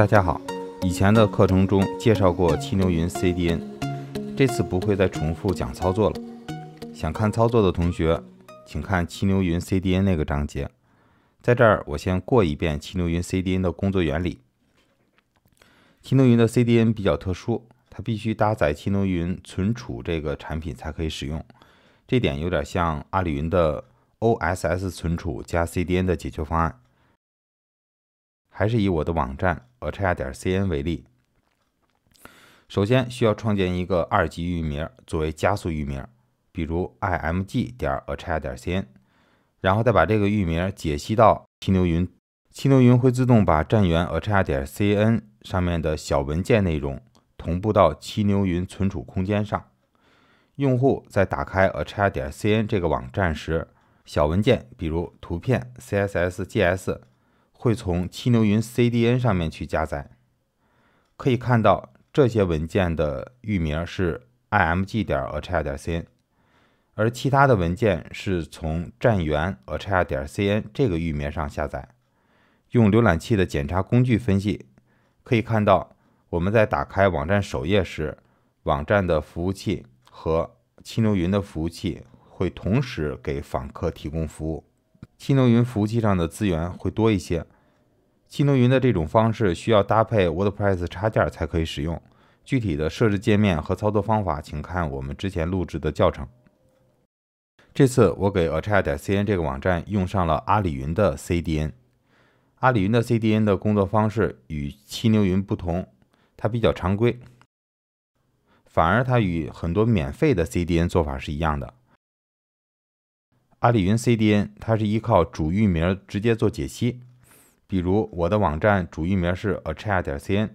大家好，以前的课程中介绍过七牛云 CDN，这次不会再重复讲操作了。想看操作的同学，请看七牛云 CDN 那个章节。在这儿，我先过一遍七牛云 CDN 的工作原理。七牛云的 CDN 比较特殊，它必须搭载七牛云存储这个产品才可以使用，这点有点像阿里云的 OSS 存储加 CDN 的解决方案。还是以我的网站 acha 点 cn 为例，首先需要创建一个二级域名作为加速域名，比如 img 点 acha 点 cn，然后再把这个域名解析到七牛云。七牛云会自动把站源 acha 点 cn 上面的小文件内容同步到七牛云存储空间上。用户在打开 acha 点 cn 这个网站时，小文件比如图片、css、js。会从七牛云 CDN 上面去加载，可以看到这些文件的域名是 i m g a c h a 点 c n 而其他的文件是从站源 a c h a 点 c n 这个域名上下载。用浏览器的检查工具分析，可以看到我们在打开网站首页时，网站的服务器和七牛云的服务器会同时给访客提供服务。七牛云服务器上的资源会多一些。七牛云的这种方式需要搭配 WordPress 插件才可以使用，具体的设置界面和操作方法，请看我们之前录制的教程。这次我给 Achat CN 这个网站用上了阿里云的 CDN。阿里云的 CDN 的工作方式与七牛云不同，它比较常规，反而它与很多免费的 CDN 做法是一样的。阿里云 CDN，它是依靠主域名直接做解析。比如我的网站主域名是 a c h a i 点 cn，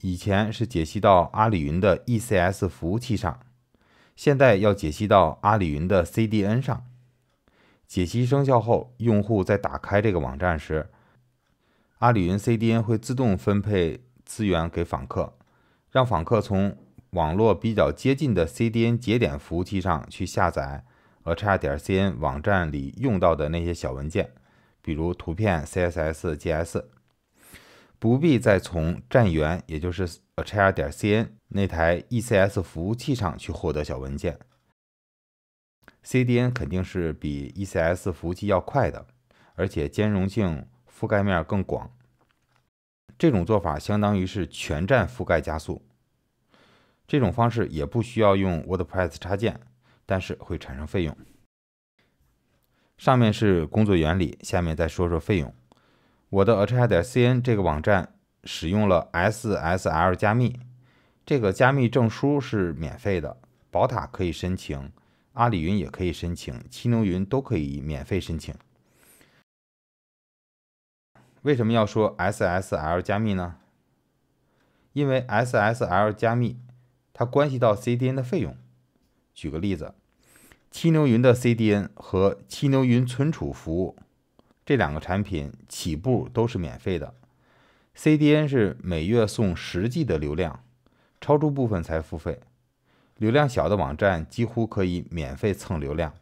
以前是解析到阿里云的 ECS 服务器上，现在要解析到阿里云的 CDN 上。解析生效后，用户在打开这个网站时，阿里云 CDN 会自动分配资源给访客，让访客从网络比较接近的 CDN 节点服务器上去下载。achair 点 cn 网站里用到的那些小文件，比如图片、CSS、JS，不必再从站源，也就是 achair 点 cn 那台 ECS 服务器上去获得小文件。CDN 肯定是比 ECS 服务器要快的，而且兼容性覆盖面更广。这种做法相当于是全站覆盖加速。这种方式也不需要用 WordPress 插件。但是会产生费用。上面是工作原理，下面再说说费用。我的 h c 点 a c n 这个网站使用了 SSL 加密，这个加密证书是免费的，宝塔可以申请，阿里云也可以申请，七牛云都可以免费申请。为什么要说 SSL 加密呢？因为 SSL 加密它关系到 CDN 的费用。举个例子。七牛云的 CDN 和七牛云存储服务，这两个产品起步都是免费的。CDN 是每月送十 G 的流量，超出部分才付费。流量小的网站几乎可以免费蹭流量。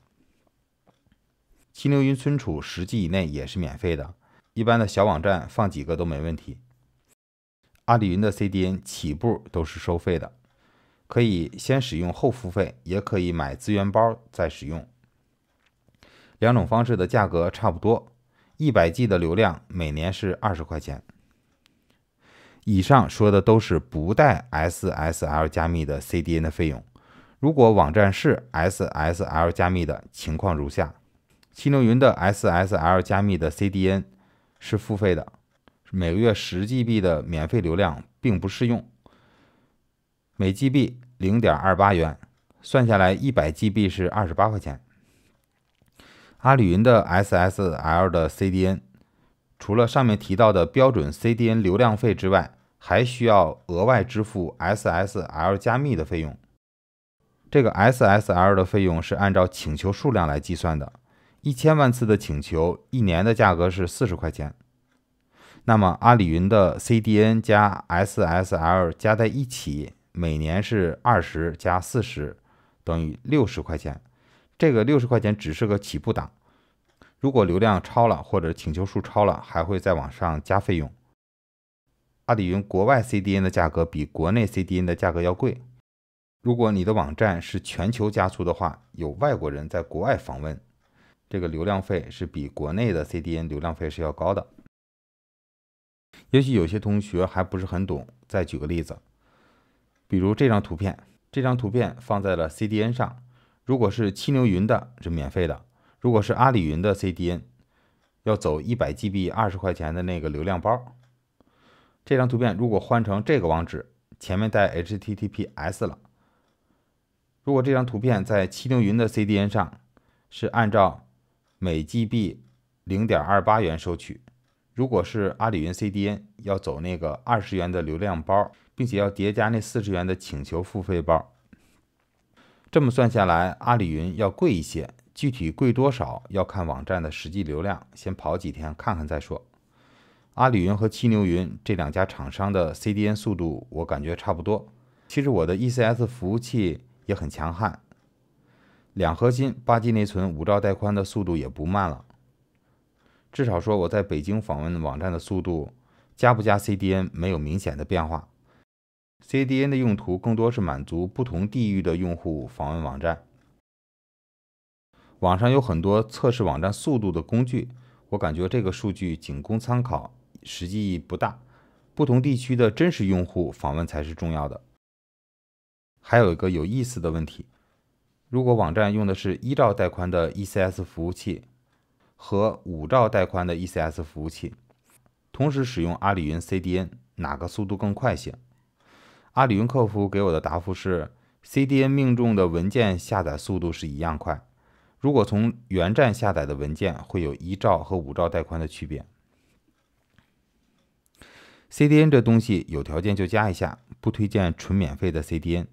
七牛云存储十 G 以内也是免费的，一般的小网站放几个都没问题。阿里云的 CDN 起步都是收费的。可以先使用后付费，也可以买资源包再使用，两种方式的价格差不多。一百 G 的流量每年是二十块钱。以上说的都是不带 SSL 加密的 CDN 的费用。如果网站是 SSL 加密的情况如下：七牛云的 SSL 加密的 CDN 是付费的，每个月十 G B 的免费流量并不适用，每 G B。零点二八元，算下来一百 GB 是二十八块钱。阿里云的 SSL 的 CDN，除了上面提到的标准 CDN 流量费之外，还需要额外支付 SSL 加密的费用。这个 SSL 的费用是按照请求数量来计算的，一千万次的请求，一年的价格是四十块钱。那么阿里云的 CDN 加 SSL 加在一起。每年是二十加四十，等于六十块钱。这个六十块钱只是个起步档，如果流量超了或者请求数超了，还会再往上加费用。阿里云国外 CDN 的价格比国内 CDN 的价格要贵。如果你的网站是全球加速的话，有外国人在国外访问，这个流量费是比国内的 CDN 流量费是要高的。也许有些同学还不是很懂，再举个例子。比如这张图片，这张图片放在了 CDN 上。如果是七牛云的，是免费的；如果是阿里云的 CDN，要走一百 GB 二十块钱的那个流量包。这张图片如果换成这个网址，前面带 HTTPS 了。如果这张图片在七牛云的 CDN 上，是按照每 GB 零点二八元收取。如果是阿里云 CDN 要走那个二十元的流量包，并且要叠加那四十元的请求付费包，这么算下来，阿里云要贵一些。具体贵多少要看网站的实际流量，先跑几天看看再说。阿里云和七牛云这两家厂商的 CDN 速度，我感觉差不多。其实我的 ECS 服务器也很强悍，两核心、八 G 内存、五兆带宽的速度也不慢了。至少说我在北京访问网站的速度，加不加 CDN 没有明显的变化。CDN 的用途更多是满足不同地域的用户访问网站。网上有很多测试网站速度的工具，我感觉这个数据仅供参考，实际不大。不同地区的真实用户访问才是重要的。还有一个有意思的问题，如果网站用的是一兆带宽的 ECS 服务器。和五兆带宽的 ECS 服务器同时使用阿里云 CDN，哪个速度更快些？阿里云客服给我的答复是：CDN 命中的文件下载速度是一样快，如果从原站下载的文件会有一兆和五兆带宽的区别。CDN 这东西有条件就加一下，不推荐纯免费的 CDN。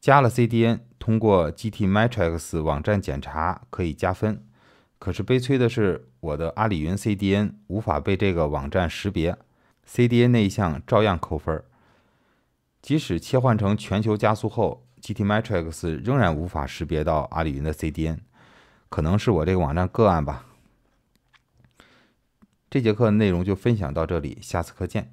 加了 CDN，通过 GT Matrix 网站检查可以加分。可是悲催的是，我的阿里云 CDN 无法被这个网站识别，CDN 那一项照样扣分儿。即使切换成全球加速后，GT Matrix 仍然无法识别到阿里云的 CDN，可能是我这个网站个案吧。这节课内容就分享到这里，下次课见。